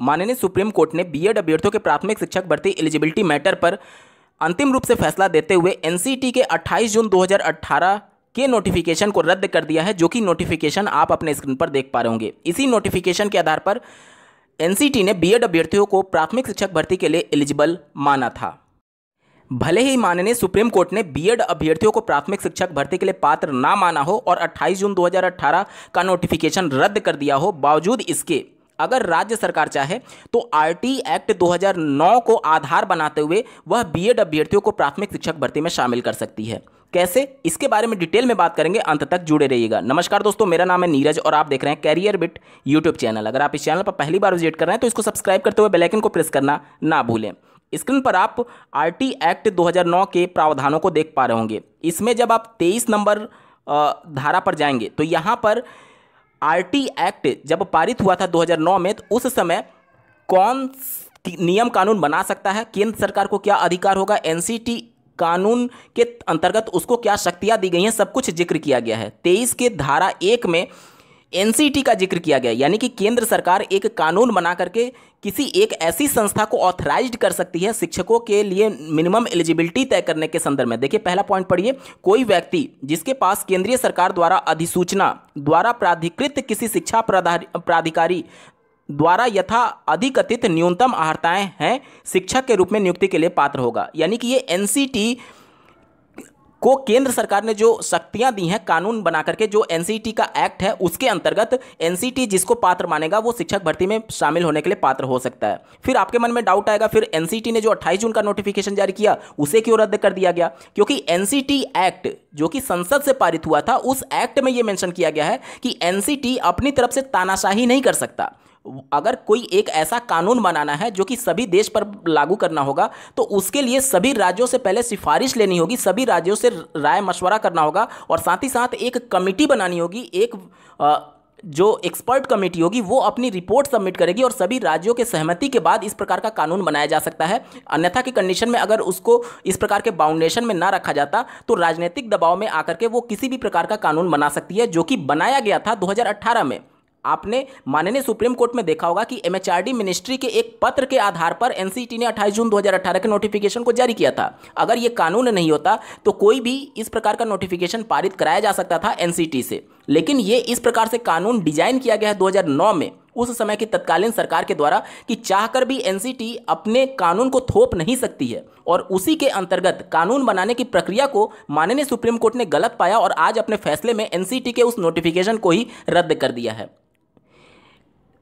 माननीय supreme court ने B Ed अभ्यर्थियों के प्राथमिक शिक्षक भर्ती एलिजिबिलिटी मैटर पर अंतिम रूप से फैसला देते हुए एनसीटी के 28 जून 2018 के नोटिफिकेशन को रद्द कर दिया है जो कि नोटिफिकेशन आप अपने स्क्रीन पर देख पा रहे होंगे इसी नोटिफिकेशन के आधार पर एनसीटी ने एड अभ्यर्थियों को प्राथमिक शिक्षक भर्ती के लिए एलिजिबल माना था भले ही माननीय सुप्रीम कोर्ट ने एड अभ्यर्थियों को प्राथमिक शिक्षक भर्ती के लिए पात्र ना माना हो और 28 जून 2018 का नोटिफिकेशन रद्द कर दिया हो बावजूद इसके अगर राज्य सरकार चाहे तो आरटी एक्ट 2009 को आधार बनाते हुए वह बीएड अभ्यर्थियों को प्राथमिक शिक्षक भर्ती में शामिल कर सकती है कैसे इसके बारे में डिटेल में बात करेंगे अंत तक जुड़े रहिएगा नमस्कार दोस्तों मेरा नाम है नीरज और आप देख रहे हैं कैरियर बिट यूट्यूब चैनल अगर आप इस चैनल पर पहली बार विजिट कर रहे हैं तो इसको सब्सक्राइब करते हुए बेलाइकन को प्रेस करना ना भूलें स्क्रीन पर आप आर एक्ट 2009 के प्रावधानों को देख पा रहे होंगे इसमें जब आप 23 नंबर धारा पर जाएंगे तो यहाँ पर आरटी एक्ट जब पारित हुआ था 2009 में तो उस समय कौन नियम कानून बना सकता है केंद्र सरकार को क्या अधिकार होगा एनसीटी कानून के अंतर्गत उसको क्या शक्तियां दी गई हैं सब कुछ जिक्र किया गया है तेईस के धारा एक में एनसीटी का जिक्र किया गया यानी कि केंद्र सरकार एक कानून बना करके किसी एक ऐसी संस्था को ऑथराइज कर सकती है शिक्षकों के लिए मिनिमम एलिजिबिलिटी तय करने के संदर्भ में देखिए पहला पॉइंट पढ़िए कोई व्यक्ति जिसके पास केंद्रीय सरकार द्वारा अधिसूचना द्वारा प्राधिकृत किसी शिक्षा प्राधिकारी द्वारा यथा अधिकथित न्यूनतम अहर्ताएं हैं शिक्षक के रूप में नियुक्ति के लिए पात्र होगा यानी कि ये एन को केंद्र सरकार ने जो शक्तियां दी हैं कानून बना करके जो एनसीटी का एक्ट है उसके अंतर्गत एनसीटी जिसको पात्र मानेगा वो शिक्षक भर्ती में शामिल होने के लिए पात्र हो सकता है फिर आपके मन में डाउट आएगा फिर एनसीटी ने जो 28 जून का नोटिफिकेशन जारी किया उसे क्यों रद्द कर दिया गया क्योंकि एनसीटी एक्ट जो कि संसद से पारित हुआ था उस एक्ट में यह मेंशन किया गया है कि एनसीटी अपनी तरफ से तानाशाही नहीं कर सकता अगर कोई एक ऐसा कानून बनाना है जो कि सभी देश पर लागू करना होगा तो उसके लिए सभी राज्यों से पहले सिफारिश लेनी होगी सभी राज्यों से राय मशवरा करना होगा और साथ ही साथ एक कमेटी बनानी होगी एक आ, जो एक्सपर्ट कमेटी होगी वो अपनी रिपोर्ट सबमिट करेगी और सभी राज्यों के सहमति के बाद इस प्रकार का कानून बनाया जा सकता है अन्यथा की कंडीशन में अगर उसको इस प्रकार के बाउंडेशन में ना रखा जाता तो राजनीतिक दबाव में आकर के वो किसी भी प्रकार का कानून बना सकती है जो कि बनाया गया था दो में आपने माननीय सुप्रीम कोर्ट में देखा होगा कि एमएचआरडी मिनिस्ट्री के एक पत्र के आधार पर एनसीटी ने 28 जून 2018 के नोटिफिकेशन को जारी किया था अगर ये कानून नहीं होता तो कोई भी इस प्रकार का नोटिफिकेशन पारित कराया जा सकता था एनसीटी से लेकिन ये इस प्रकार से कानून डिजाइन किया गया है 2009 में उस समय की तत्कालीन सरकार के द्वारा कि चाहकर भी एनसीटी अपने कानून को थोप नहीं सकती है और उसी के अंतर्गत कानून बनाने की प्रक्रिया को माननीय सुप्रीम कोर्ट ने गलत पाया और आज अपने फैसले में एनसीटी के उस नोटिफिकेशन को ही रद्द कर दिया है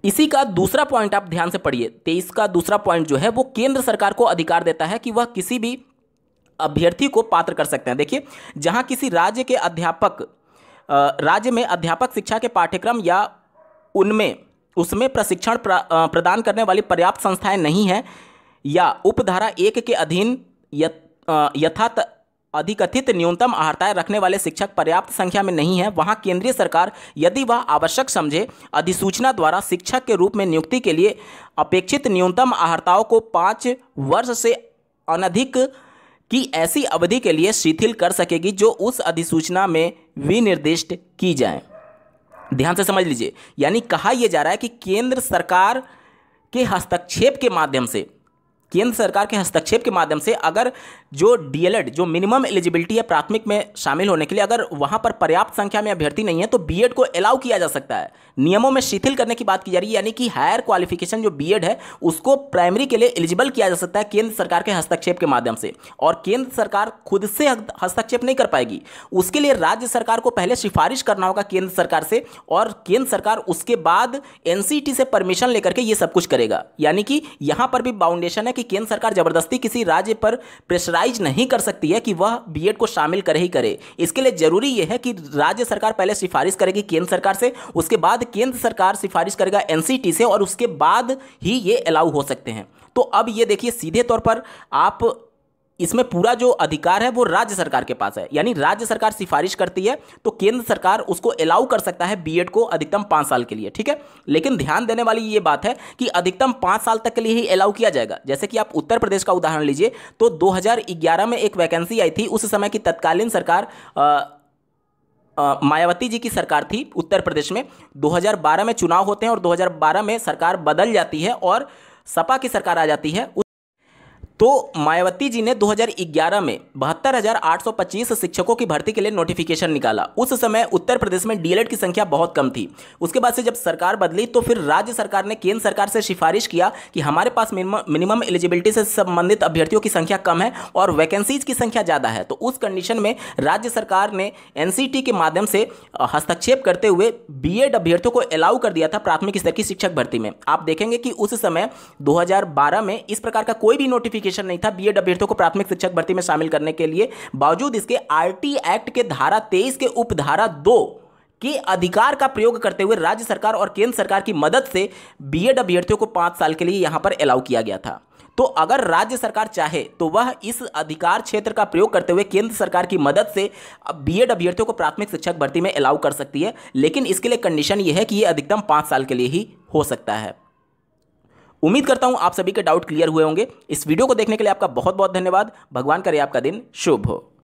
इसी का दूसरा पॉइंट आप ध्यान से पढ़िए तेईस का दूसरा पॉइंट जो है वो केंद्र सरकार को अधिकार देता है कि वह किसी भी अभ्यर्थी को पात्र कर सकते हैं देखिए जहां किसी राज्य के अध्यापक राज्य में अध्यापक शिक्षा के पाठ्यक्रम या उनमें उसमें प्रशिक्षण प्रदान करने वाली पर्याप्त संस्थाएं नहीं हैं या उपधारा एक के अधीन यथात अधिकथित न्यूनतम अहर्ताएं रखने वाले शिक्षक पर्याप्त संख्या में नहीं है वहां केंद्रीय सरकार यदि वह आवश्यक समझे अधिसूचना द्वारा शिक्षक के रूप में नियुक्ति के लिए अपेक्षित न्यूनतम अहर्ताओं को पाँच वर्ष से अनधिक की ऐसी अवधि के लिए शिथिल कर सकेगी जो उस अधिसूचना में विनिर्दिष्ट की जाए ध्यान से समझ लीजिए यानी कहा यह जा रहा है कि केंद्र सरकार के हस्तक्षेप के माध्यम से केंद्र सरकार के हस्तक्षेप के माध्यम से अगर जो डीएलएड जो मिनिमम एलिजिबिलिटी है प्राथमिक में शामिल होने के लिए अगर वहां पर पर्याप्त संख्या में अभ्यर्थी नहीं है तो बीएड को अलाउ किया जा सकता है नियमों में शिथिल करने की बात की जा रही है यानी कि हायर क्वालिफिकेशन जो बीएड है उसको प्राइमरी के लिए एलिजिबल किया जा सकता है केंद्र सरकार के हस्तक्षेप के माध्यम से और केंद्र सरकार खुद से हस्तक्षेप नहीं कर पाएगी उसके लिए राज्य सरकार को पहले सिफारिश करना होगा केंद्र सरकार से और केंद्र सरकार उसके बाद एनसीटी से परमिशन लेकर के ये सब कुछ करेगा यानी कि यहां पर भी बाउंडेशन है कि केंद्र सरकार जबरदस्ती किसी राज्य पर प्रेशराइज नहीं कर सकती है कि वह बी को शामिल करे ही करे इसके लिए जरूरी यह है कि राज्य सरकार पहले सिफारिश करेगी केंद्र सरकार से उसके बाद केंद्र सरकार सिफारिश करेगा एन से और उसके बाद ही ये अलाउ हो सकते हैं तो अब ये देखिए सीधे तौर पर आप इसमें पूरा जो अधिकार है वो राज्य सरकार के पास है यानी राज्य सरकार सिफारिश करती है तो केंद्र सरकार उसको अलाउ कर सकता है बीएड को अधिकतम पाँच साल के लिए ठीक है लेकिन ध्यान देने वाली ये बात है कि अधिकतम पाँच साल तक के लिए ही अलाउ किया जाएगा जैसे कि आप उत्तर प्रदेश का उदाहरण लीजिए तो दो में एक वैकेंसी आई थी उस समय की तत्कालीन सरकार आ, मायावती जी की सरकार थी उत्तर प्रदेश में 2012 में चुनाव होते हैं और 2012 में सरकार बदल जाती है और सपा की सरकार आ जाती है तो मायावती जी ने 2011 में बहत्तर शिक्षकों की भर्ती के लिए नोटिफिकेशन निकाला उस समय उत्तर प्रदेश में डीएलएड की संख्या बहुत कम थी उसके बाद से जब सरकार बदली तो फिर राज्य सरकार ने केंद्र सरकार से सिफारिश किया कि हमारे पास मिनिमम एलिजिबिलिटी से संबंधित अभ्यर्थियों की संख्या कम है और वैकेंसीज की संख्या ज़्यादा है तो उस कंडीशन में राज्य सरकार ने एन के माध्यम से हस्तक्षेप करते हुए बी अभ्यर्थियों को अलाउ कर दिया था प्राथमिक स्तर की शिक्षक भर्ती में आप देखेंगे कि उस समय दो में इस प्रकार का कोई भी नोटिफिकेशन क्वालिफिकेशन नहीं था बी एड अभ्यर्थियों को प्राथमिक शिक्षक भर्ती में शामिल करने के लिए बावजूद इसके आरटी एक्ट के धारा तेईस के उपधारा दो के अधिकार का प्रयोग करते हुए राज्य सरकार और केंद्र सरकार की मदद से बी एड अभ्यर्थियों को पाँच साल के लिए यहाँ पर अलाउ किया गया था तो अगर राज्य सरकार चाहे तो वह इस अधिकार क्षेत्र का प्रयोग करते हुए केंद्र सरकार की मदद से बी एड अभ्यर्थियों को प्राथमिक शिक्षक भर्ती में अलाउ कर सकती है लेकिन इसके लिए कंडीशन यह है कि ये अधिकतम पाँच साल के लिए ही हो सकता है उम्मीद करता हूं आप सभी के डाउट क्लियर हुए होंगे इस वीडियो को देखने के लिए आपका बहुत बहुत धन्यवाद भगवान करे आपका दिन शुभ हो